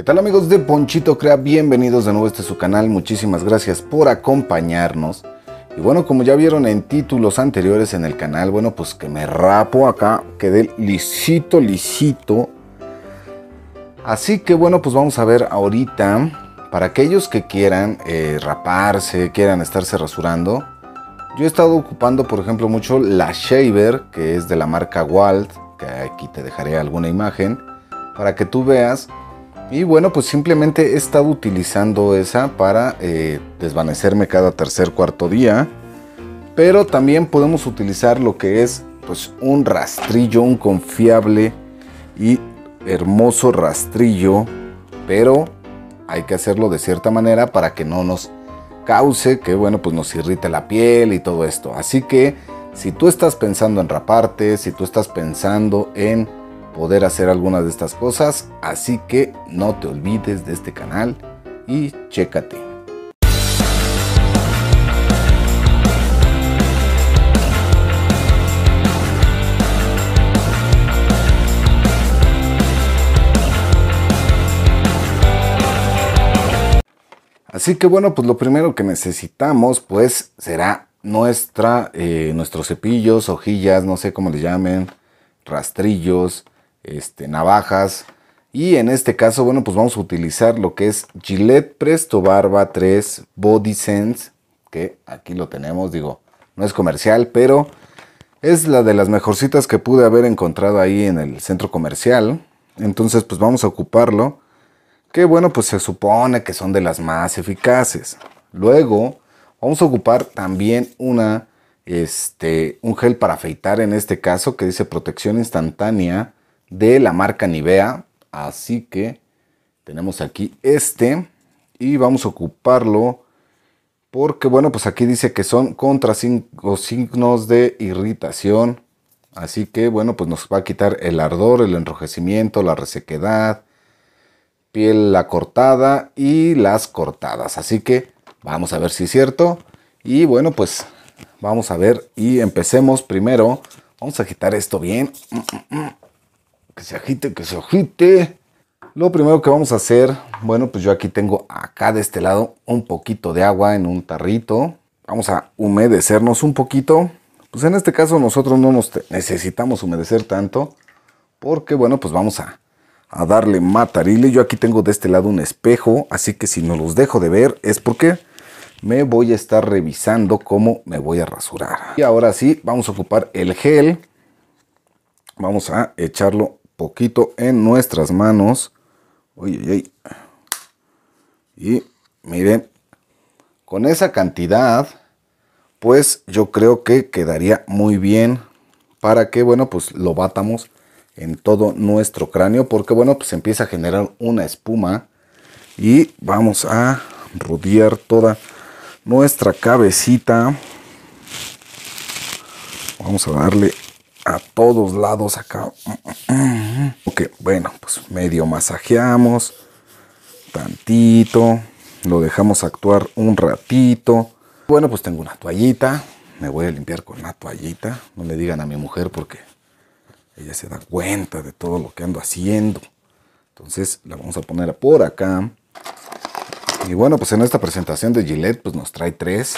¿Qué tal amigos de Ponchito Crea? Bienvenidos de nuevo a este su canal, muchísimas gracias por acompañarnos. Y bueno, como ya vieron en títulos anteriores en el canal, bueno, pues que me rapo acá, quedé lisito, lisito. Así que bueno, pues vamos a ver ahorita, para aquellos que quieran eh, raparse, quieran estarse rasurando, yo he estado ocupando, por ejemplo, mucho la Shaver, que es de la marca Walt, que aquí te dejaré alguna imagen, para que tú veas y bueno, pues simplemente he estado utilizando esa para eh, desvanecerme cada tercer cuarto día. Pero también podemos utilizar lo que es pues un rastrillo, un confiable y hermoso rastrillo. Pero hay que hacerlo de cierta manera para que no nos cause que bueno pues nos irrite la piel y todo esto. Así que si tú estás pensando en raparte, si tú estás pensando en poder hacer algunas de estas cosas, así que no te olvides de este canal y chécate. Así que bueno, pues lo primero que necesitamos pues será nuestra, eh, nuestros cepillos, hojillas, no sé cómo le llamen, rastrillos, este, navajas. Y en este caso, bueno, pues vamos a utilizar lo que es Gillette Presto Barba 3 Body Sense, que aquí lo tenemos, digo, no es comercial, pero es la de las mejorcitas que pude haber encontrado ahí en el centro comercial. Entonces, pues vamos a ocuparlo. Que bueno, pues se supone que son de las más eficaces. Luego, vamos a ocupar también una, este, un gel para afeitar en este caso, que dice protección instantánea de la marca Nivea. Así que tenemos aquí este y vamos a ocuparlo porque bueno, pues aquí dice que son contra cinco signos de irritación. Así que bueno, pues nos va a quitar el ardor, el enrojecimiento, la resequedad, piel la cortada y las cortadas. Así que vamos a ver si es cierto. Y bueno, pues vamos a ver y empecemos primero. Vamos a quitar esto bien. que se agite, que se agite. Lo primero que vamos a hacer, bueno, pues yo aquí tengo acá de este lado un poquito de agua en un tarrito. Vamos a humedecernos un poquito. Pues en este caso nosotros no nos necesitamos humedecer tanto porque, bueno, pues vamos a, a darle matarile. Yo aquí tengo de este lado un espejo, así que si no los dejo de ver es porque me voy a estar revisando cómo me voy a rasurar. Y ahora sí, vamos a ocupar el gel. Vamos a echarlo poquito en nuestras manos. Y miren, con esa cantidad, pues yo creo que quedaría muy bien para que, bueno, pues lo batamos en todo nuestro cráneo porque, bueno, pues empieza a generar una espuma y vamos a rodear toda nuestra cabecita. Vamos a darle a todos lados acá. Ok, bueno, pues medio masajeamos, tantito, lo dejamos actuar un ratito. Bueno, pues tengo una toallita, me voy a limpiar con la toallita. No le digan a mi mujer porque ella se da cuenta de todo lo que ando haciendo. Entonces la vamos a poner por acá. Y bueno, pues en esta presentación de Gillette, pues nos trae tres.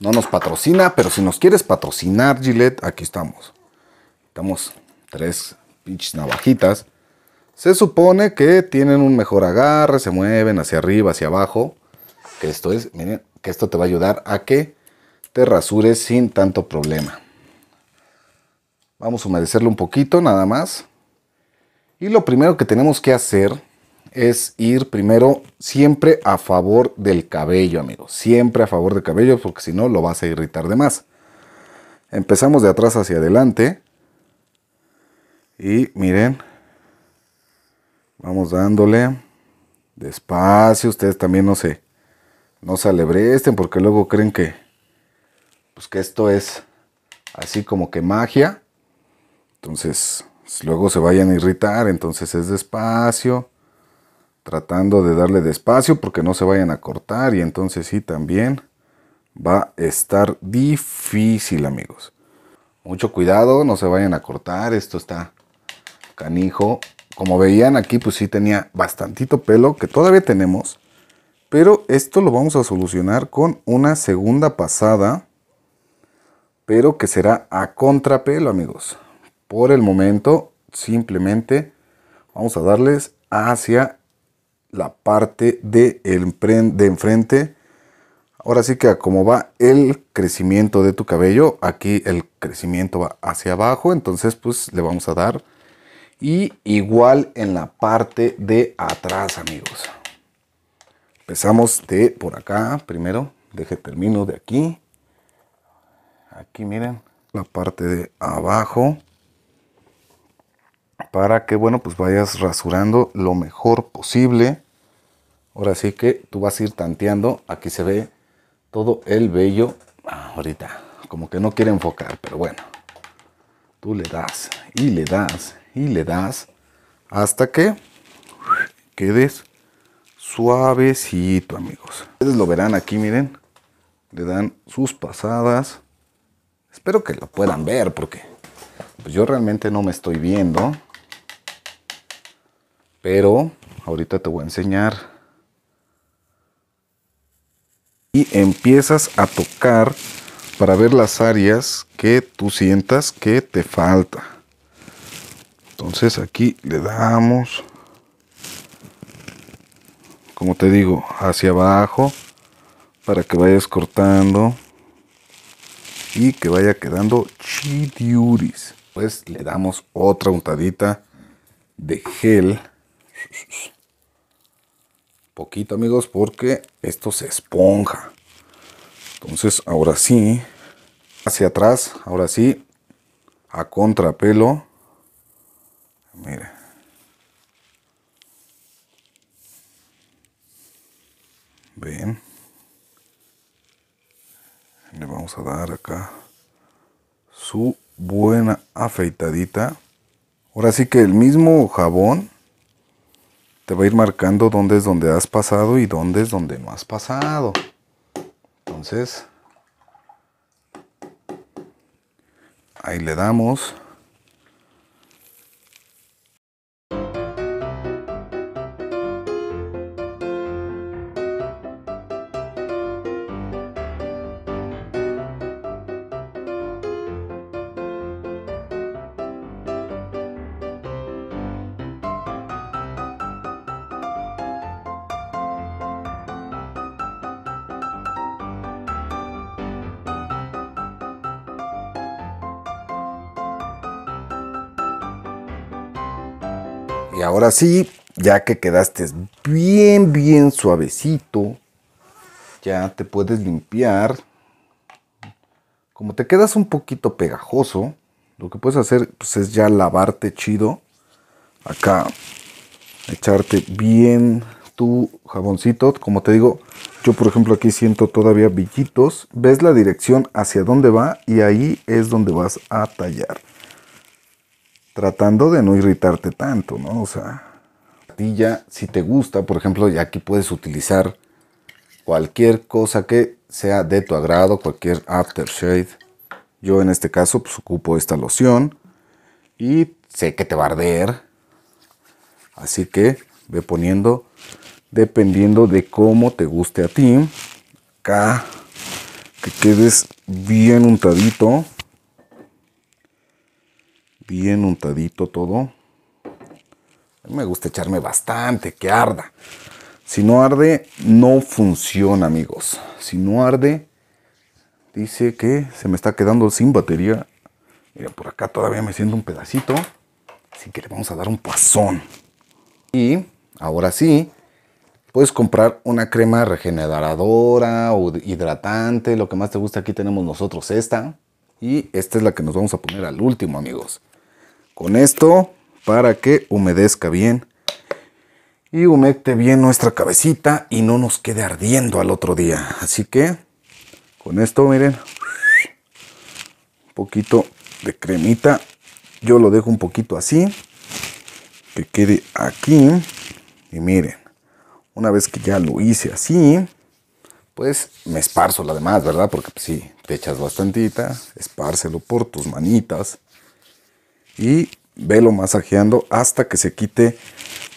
No nos patrocina, pero si nos quieres patrocinar, Gillette, aquí estamos. Estamos tres pinches navajitas, se supone que tienen un mejor agarre, se mueven hacia arriba, hacia abajo. Que esto es, miren, que esto te va a ayudar a que te rasures sin tanto problema. Vamos a humedecerlo un poquito nada más. Y lo primero que tenemos que hacer es ir primero siempre a favor del cabello, amigos. Siempre a favor del cabello porque si no lo vas a irritar de más. Empezamos de atrás hacia adelante y miren, vamos dándole despacio. Ustedes también no se, no se alebresten porque luego creen que, pues que esto es así como que magia. Entonces, luego se vayan a irritar. Entonces es despacio. Tratando de darle despacio porque no se vayan a cortar. Y entonces sí también va a estar difícil, amigos. Mucho cuidado, no se vayan a cortar. Esto está canijo. Como veían aquí, pues sí tenía bastantito pelo, que todavía tenemos. Pero esto lo vamos a solucionar con una segunda pasada. Pero que será a contrapelo, amigos. Por el momento, simplemente vamos a darles hacia la parte de, de enfrente. Ahora sí que como va el crecimiento de tu cabello, aquí el crecimiento va hacia abajo, entonces pues le vamos a dar y igual en la parte de atrás, amigos. Empezamos de por acá primero. Deje termino de aquí. Aquí miren la parte de abajo. Para que, bueno, pues vayas rasurando lo mejor posible. Ahora sí que tú vas a ir tanteando. Aquí se ve todo el vello. Ah, ahorita, como que no quiere enfocar, pero bueno tú le das y le das y le das hasta que quedes suavecito, amigos. Ustedes lo verán aquí, miren. Le dan sus pasadas. Espero que lo puedan ver porque pues, yo realmente no me estoy viendo. Pero ahorita te voy a enseñar. Y empiezas a tocar para ver las áreas que tú sientas que te falta. Entonces aquí le damos, como te digo, hacia abajo para que vayas cortando y que vaya quedando chidiuris. Pues le damos otra untadita de gel. Poquito amigos porque esto se esponja. Entonces, ahora sí, hacia atrás, ahora sí, a contrapelo. Mira, Bien. Le vamos a dar acá su buena afeitadita. Ahora sí que el mismo jabón te va a ir marcando dónde es donde has pasado y dónde es donde no has pasado. Entonces, ahí le damos. Y ahora sí, ya que quedaste bien, bien suavecito, ya te puedes limpiar. Como te quedas un poquito pegajoso, lo que puedes hacer pues, es ya lavarte chido. Acá, echarte bien tu jaboncito. Como te digo, yo por ejemplo aquí siento todavía billitos. Ves la dirección hacia dónde va y ahí es donde vas a tallar tratando de no irritarte tanto, ¿no? O sea, a ti ya, si te gusta, por ejemplo, ya aquí puedes utilizar cualquier cosa que sea de tu agrado, cualquier aftershade. Yo en este caso pues, ocupo esta loción y sé que te va a arder. Así que ve poniendo dependiendo de cómo te guste a ti. Acá que quedes bien untadito bien untadito todo. A mí me gusta echarme bastante, que arda. Si no arde, no funciona, amigos. Si no arde, dice que se me está quedando sin batería. Mira, por acá todavía me siento un pedacito. Así que le vamos a dar un pasón. Y ahora sí, puedes comprar una crema regeneradora o hidratante, lo que más te gusta. Aquí tenemos nosotros esta. Y esta es la que nos vamos a poner al último, amigos con esto para que humedezca bien y humecte bien nuestra cabecita y no nos quede ardiendo al otro día. Así que con esto, miren, un poquito de cremita. Yo lo dejo un poquito así, que quede aquí. Y miren, una vez que ya lo hice así, pues me esparzo la demás, ¿verdad? Porque si pues, te echas bastantita, espárselo por tus manitas y velo masajeando hasta que se quite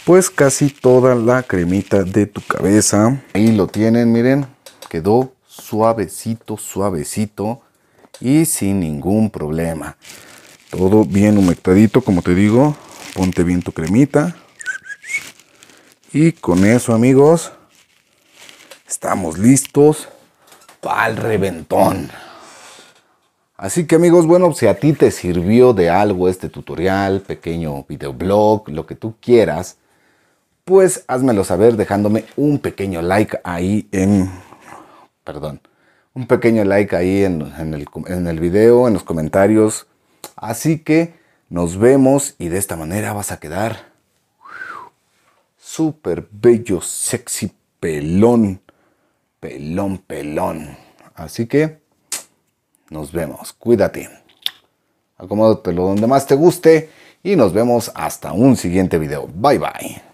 pues casi toda la cremita de tu cabeza. Ahí lo tienen, miren, quedó suavecito, suavecito y sin ningún problema. Todo bien humectadito, como te digo, ponte bien tu cremita. Y con eso, amigos, estamos listos para el reventón. Así que amigos, bueno, si a ti te sirvió de algo este tutorial, pequeño videoblog, lo que tú quieras, pues házmelo saber dejándome un pequeño like ahí en... Perdón. Un pequeño like ahí en, el, en el video, en los comentarios. Así que nos vemos y de esta manera vas a quedar súper bello, sexy, pelón, pelón, pelón. Así que... Nos vemos, cuídate. Acomódatelo donde más te guste y nos vemos hasta un siguiente video. Bye bye.